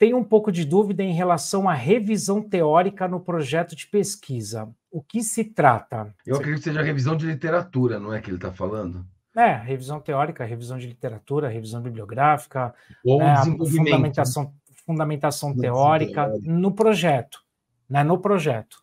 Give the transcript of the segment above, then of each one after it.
Tenho um pouco de dúvida em relação à revisão teórica no projeto de pesquisa. O que se trata? Eu acredito que seja revisão de literatura, não é que ele está falando? É, revisão teórica, revisão de literatura, revisão bibliográfica, ou né, fundamentação, fundamentação teórica no projeto, né, no projeto,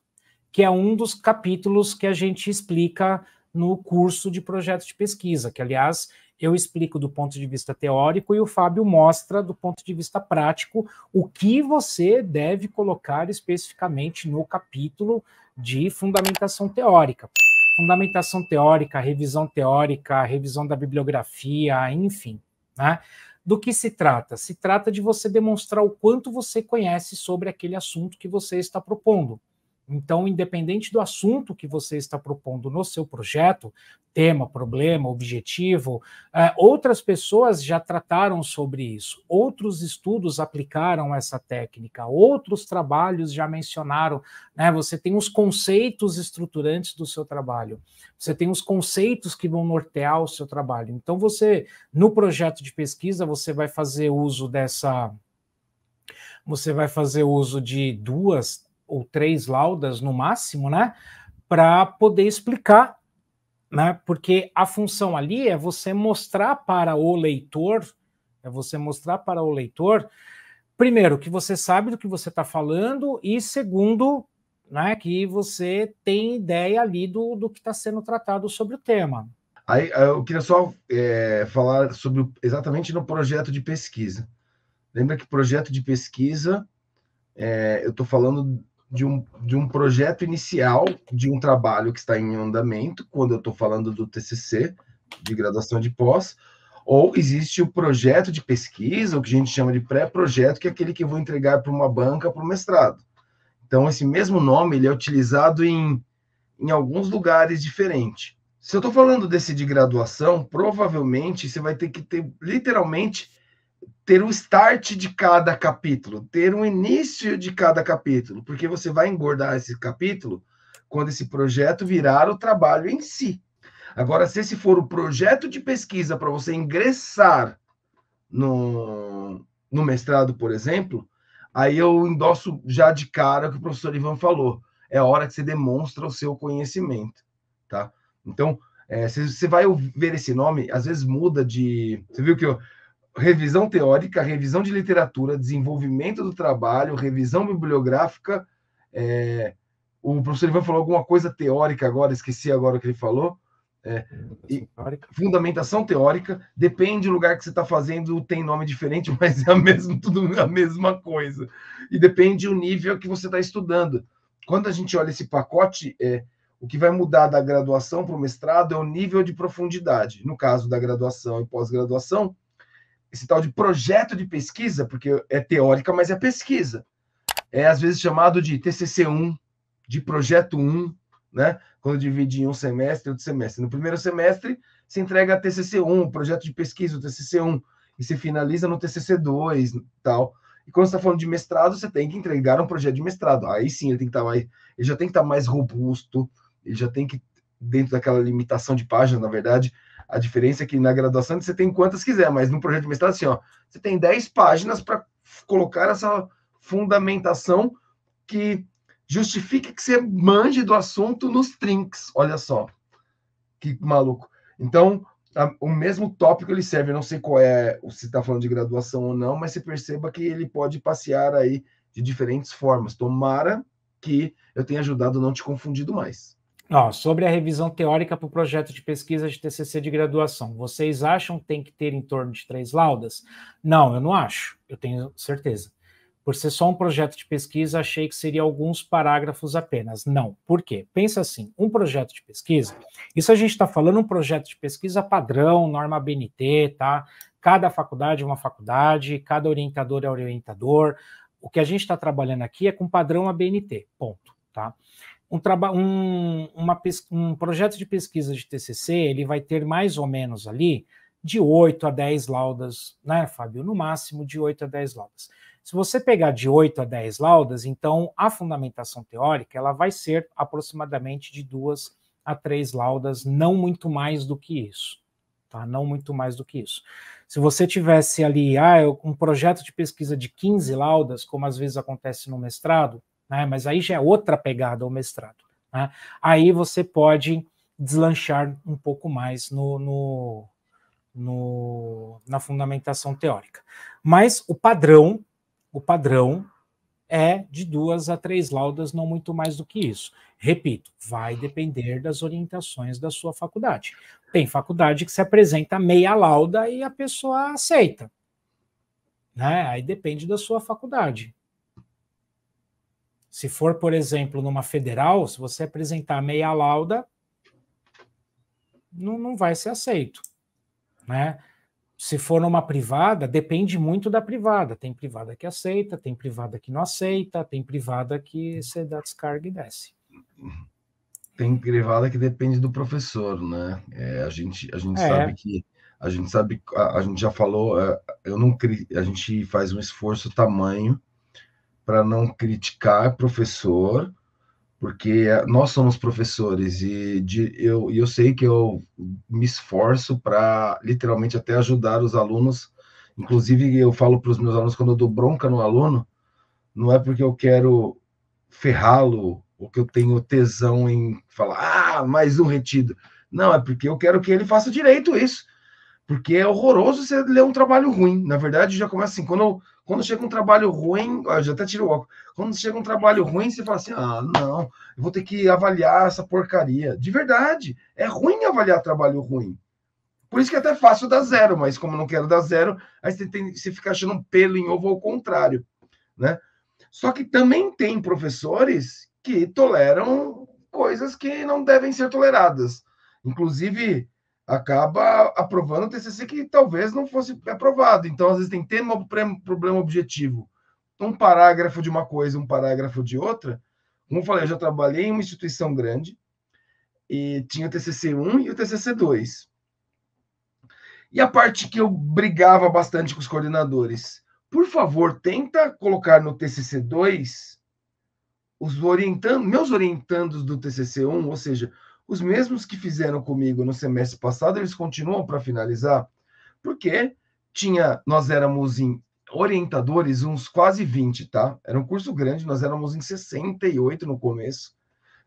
que é um dos capítulos que a gente explica no curso de projeto de pesquisa, que, aliás, eu explico do ponto de vista teórico e o Fábio mostra do ponto de vista prático o que você deve colocar especificamente no capítulo de fundamentação teórica. Fundamentação teórica, revisão teórica, revisão da bibliografia, enfim, né? Do que se trata? Se trata de você demonstrar o quanto você conhece sobre aquele assunto que você está propondo. Então, independente do assunto que você está propondo no seu projeto, tema, problema, objetivo, é, outras pessoas já trataram sobre isso, outros estudos aplicaram essa técnica, outros trabalhos já mencionaram. Né? Você tem os conceitos estruturantes do seu trabalho, você tem os conceitos que vão nortear o seu trabalho. Então, você, no projeto de pesquisa, você vai fazer uso dessa. Você vai fazer uso de duas, ou três laudas no máximo, né? Para poder explicar, né? Porque a função ali é você mostrar para o leitor, é você mostrar para o leitor, primeiro, que você sabe do que você está falando, e segundo, né, que você tem ideia ali do, do que está sendo tratado sobre o tema. Aí, eu queria só é, falar sobre exatamente no projeto de pesquisa. Lembra que projeto de pesquisa, é, eu estou falando de um, de um projeto inicial de um trabalho que está em andamento, quando eu estou falando do TCC, de graduação de pós, ou existe o projeto de pesquisa, o que a gente chama de pré-projeto, que é aquele que eu vou entregar para uma banca para o mestrado. Então, esse mesmo nome ele é utilizado em, em alguns lugares diferentes. Se eu estou falando desse de graduação, provavelmente você vai ter que ter literalmente ter o start de cada capítulo, ter um início de cada capítulo, porque você vai engordar esse capítulo quando esse projeto virar o trabalho em si. Agora, se esse for o projeto de pesquisa para você ingressar no, no mestrado, por exemplo, aí eu endosso já de cara o que o professor Ivan falou. É a hora que você demonstra o seu conhecimento, tá? Então, é, você, você vai ver esse nome, às vezes muda de... Você viu que eu revisão teórica, revisão de literatura, desenvolvimento do trabalho, revisão bibliográfica. É, o professor Ivan falou alguma coisa teórica agora, esqueci agora o que ele falou. É, e, fundamentação teórica, depende do lugar que você está fazendo, tem nome diferente, mas é a mesma, tudo a mesma coisa. E depende do nível que você está estudando. Quando a gente olha esse pacote, é, o que vai mudar da graduação para o mestrado é o nível de profundidade. No caso da graduação e pós-graduação, esse tal de projeto de pesquisa, porque é teórica, mas é pesquisa. É às vezes chamado de TCC1, de projeto 1, né? Quando divide em um semestre e outro semestre. No primeiro semestre, se entrega a TCC1, projeto de pesquisa, o TCC1, e se finaliza no TCC2, tal. E quando você está falando de mestrado, você tem que entregar um projeto de mestrado. Aí sim, ele tem que estar tá mais, ele já tem que estar tá mais robusto, ele já tem que dentro daquela limitação de páginas, na verdade, a diferença é que na graduação você tem quantas quiser, mas no projeto de mestrado, assim, ó, você tem 10 páginas para colocar essa fundamentação que justifique que você manje do assunto nos trinks. Olha só, que maluco. Então, a, o mesmo tópico ele serve, eu não sei qual é, se está falando de graduação ou não, mas você perceba que ele pode passear aí de diferentes formas. Tomara que eu tenha ajudado não te confundido mais. Ó, sobre a revisão teórica para o projeto de pesquisa de TCC de graduação, vocês acham que tem que ter em torno de três laudas? Não, eu não acho, eu tenho certeza. Por ser só um projeto de pesquisa, achei que seria alguns parágrafos apenas. Não. Por quê? Pensa assim: um projeto de pesquisa, isso a gente está falando um projeto de pesquisa padrão, norma BNT, tá? Cada faculdade é uma faculdade, cada orientador é orientador. O que a gente está trabalhando aqui é com padrão ABNT, ponto, tá? um, um, uma, um projeto de pesquisa de TCC ele vai ter mais ou menos ali de 8 a 10 laudas, né, Fábio? No máximo de 8 a 10 laudas. Se você pegar de 8 a 10 laudas, então a fundamentação teórica ela vai ser aproximadamente de duas a três laudas, não muito mais do que isso. Tá? Não muito mais do que isso. Se você tivesse ali ah, um projeto de pesquisa de 15 laudas, como às vezes acontece no mestrado, né? mas aí já é outra pegada ao mestrado. Né? Aí você pode deslanchar um pouco mais no, no, no, na fundamentação teórica. Mas o padrão, o padrão é de duas a três laudas, não muito mais do que isso. Repito, vai depender das orientações da sua faculdade. Tem faculdade que se apresenta meia lauda e a pessoa aceita. Né? Aí depende da sua faculdade. Se for, por exemplo, numa federal, se você apresentar meia lauda, não, não vai ser aceito, né? Se for numa privada, depende muito da privada. Tem privada que aceita, tem privada que não aceita, tem privada que você dá descarga e desce. Tem privada que depende do professor, né? É, a gente, a gente é. sabe que a gente sabe, a, a gente já falou, é, eu não a gente faz um esforço tamanho para não criticar professor, porque eh, nós somos professores e de, eu, eu sei que eu me esforço para literalmente até ajudar os alunos. Inclusive, eu falo para os meus alunos quando eu dou bronca no aluno, não é porque eu quero ferrá-lo ou que eu tenho tesão em falar, ah, mais um retido. Não, é porque eu quero que ele faça direito isso. Porque é horroroso você ler um trabalho ruim. Na verdade, já começa assim, quando eu quando chega um trabalho ruim, eu já até tiro o óculos. Quando chega um trabalho ruim, você fala assim: ah, não, eu vou ter que avaliar essa porcaria. De verdade, é ruim avaliar trabalho ruim. Por isso que é até fácil dar zero, mas como não quero dar zero, aí você, tem, você fica achando um pelo em ovo ao contrário, né? Só que também tem professores que toleram coisas que não devem ser toleradas. Inclusive, acaba aprovando o TCC que talvez não fosse aprovado. Então, às vezes, tem que ter um problema objetivo. Um parágrafo de uma coisa, um parágrafo de outra. Como eu falei, eu já trabalhei em uma instituição grande e tinha o TCC 1 e o TCC 2. E a parte que eu brigava bastante com os coordenadores. Por favor, tenta colocar no TCC 2 os orientando, meus orientandos do TCC 1, ou seja, os mesmos que fizeram comigo no semestre passado, eles continuam para finalizar, porque tinha, nós éramos em orientadores, uns quase 20, tá? Era um curso grande, nós éramos em 68 no começo,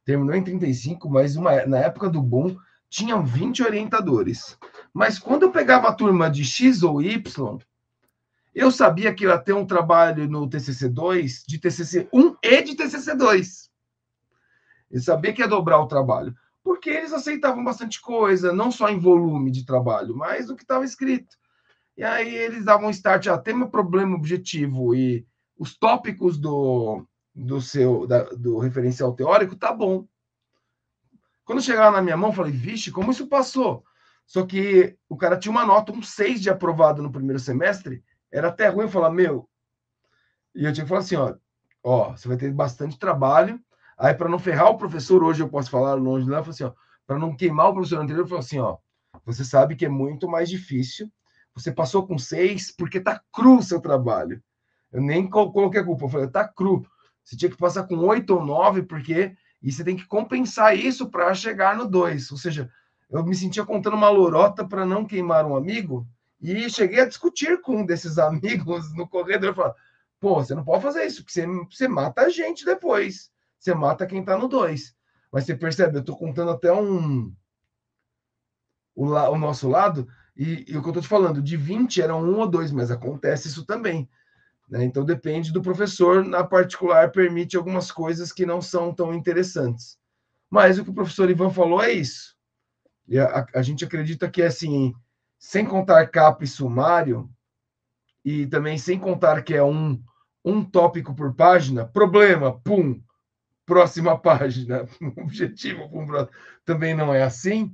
terminou em 35, mas uma, na época do boom tinham 20 orientadores. Mas quando eu pegava a turma de X ou Y, eu sabia que ia ter um trabalho no TCC2, de TCC1 e de TCC2. Eu sabia que ia dobrar o trabalho porque eles aceitavam bastante coisa, não só em volume de trabalho, mas o que estava escrito. E aí eles davam start a ah, tema, problema, objetivo e os tópicos do, do seu da, do referencial teórico, tá bom. Quando chegaram na minha mão, falei, vixe, como isso passou? Só que o cara tinha uma nota, um 6 de aprovado no primeiro semestre, era até ruim falar, meu. E eu tinha que falar assim, ó, ó, você vai ter bastante trabalho, Aí, para não ferrar o professor, hoje eu posso falar longe lá, assim, para não queimar o professor anterior, eu falo assim, ó, você sabe que é muito mais difícil, você passou com seis porque tá cru o seu trabalho. Eu nem coloquei a culpa, eu falei, tá cru. Você tinha que passar com oito ou nove, porque e você tem que compensar isso para chegar no dois. Ou seja, eu me sentia contando uma lorota para não queimar um amigo, e cheguei a discutir com um desses amigos no corredor, eu falei, pô, você não pode fazer isso, porque você, você mata a gente depois você mata quem tá no 2. Mas você percebe, eu tô contando até um. O, la... o nosso lado, e, e, o que eu tô te falando, de 20 eram um ou dois, mas acontece isso também. Né? Então depende do professor, na particular, permite algumas coisas que não são tão interessantes. Mas o que o professor Ivan falou é isso. E a, a gente acredita que, assim, sem contar capa e sumário, e também sem contar que é um, um tópico por página, problema, pum, próxima página. objetivo também não é assim.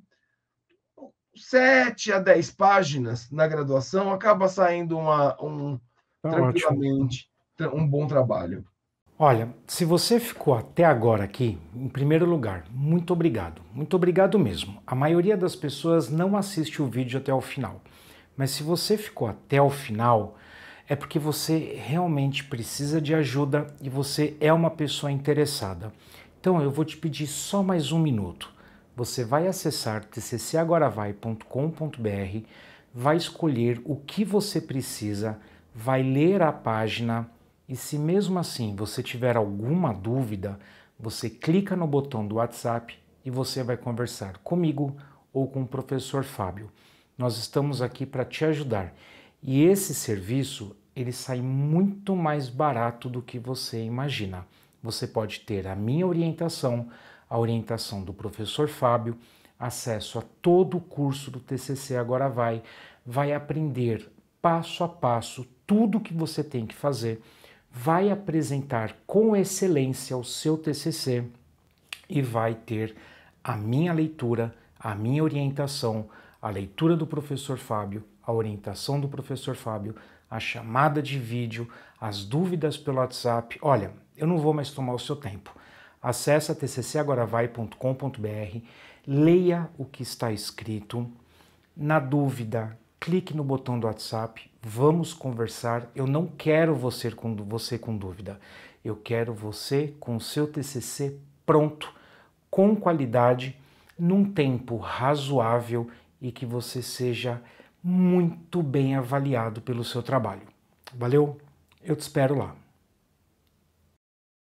Sete a dez páginas na graduação acaba saindo uma, um tá tranquilamente ótimo. um bom trabalho. Olha, se você ficou até agora aqui, em primeiro lugar, muito obrigado. Muito obrigado mesmo. A maioria das pessoas não assiste o vídeo até o final. Mas se você ficou até o final, é porque você realmente precisa de ajuda e você é uma pessoa interessada. Então eu vou te pedir só mais um minuto. Você vai acessar tccagoravai.com.br, vai escolher o que você precisa, vai ler a página e se mesmo assim você tiver alguma dúvida, você clica no botão do WhatsApp e você vai conversar comigo ou com o professor Fábio. Nós estamos aqui para te ajudar. E esse serviço ele sai muito mais barato do que você imagina. Você pode ter a minha orientação, a orientação do professor Fábio, acesso a todo o curso do TCC Agora Vai, vai aprender passo a passo tudo o que você tem que fazer, vai apresentar com excelência o seu TCC e vai ter a minha leitura, a minha orientação, a leitura do professor Fábio a orientação do professor Fábio, a chamada de vídeo, as dúvidas pelo WhatsApp. Olha, eu não vou mais tomar o seu tempo. Acesse tccagoravai.com.br, leia o que está escrito. Na dúvida, clique no botão do WhatsApp, vamos conversar. Eu não quero você com, você com dúvida. Eu quero você com o seu TCC pronto, com qualidade, num tempo razoável e que você seja muito bem avaliado pelo seu trabalho. Valeu, eu te espero lá.